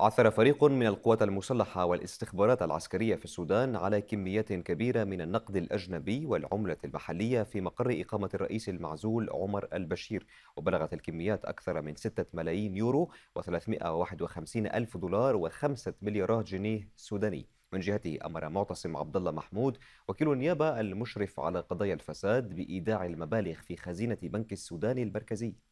عثر فريق من القوات المسلحة والاستخبارات العسكرية في السودان على كميات كبيرة من النقد الأجنبي والعملة المحلية في مقر إقامة الرئيس المعزول عمر البشير وبلغت الكميات أكثر من 6 ملايين يورو و351 ألف دولار و5 مليارات جنيه سوداني من جهته أمر معتصم عبد الله محمود وكيل النيابة المشرف على قضايا الفساد بإيداع المبالغ في خزينة بنك السودان المركزي